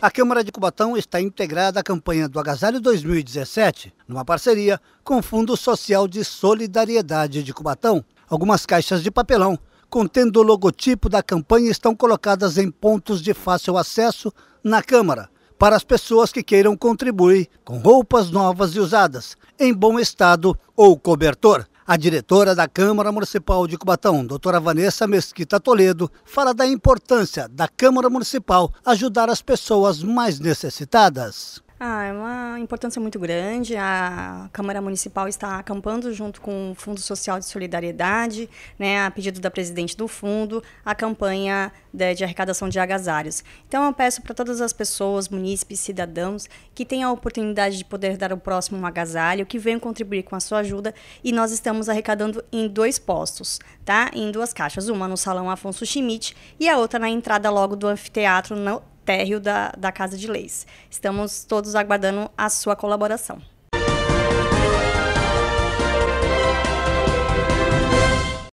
A Câmara de Cubatão está integrada à campanha do Agasalho 2017, numa parceria com o Fundo Social de Solidariedade de Cubatão. Algumas caixas de papelão contendo o logotipo da campanha estão colocadas em pontos de fácil acesso na Câmara, para as pessoas que queiram contribuir com roupas novas e usadas, em bom estado ou cobertor. A diretora da Câmara Municipal de Cubatão, doutora Vanessa Mesquita Toledo, fala da importância da Câmara Municipal ajudar as pessoas mais necessitadas. Ah, é uma importância muito grande. A Câmara Municipal está acampando junto com o Fundo Social de Solidariedade, né, a pedido da presidente do fundo, a campanha de, né, de arrecadação de agasalhos. Então, eu peço para todas as pessoas, munícipes, cidadãos, que tenham a oportunidade de poder dar o próximo agasalho, que venham contribuir com a sua ajuda. E nós estamos arrecadando em dois postos, tá? Em duas caixas, uma no Salão Afonso Schmidt e a outra na entrada logo do anfiteatro, no térreo da, da Casa de Leis. Estamos todos aguardando a sua colaboração.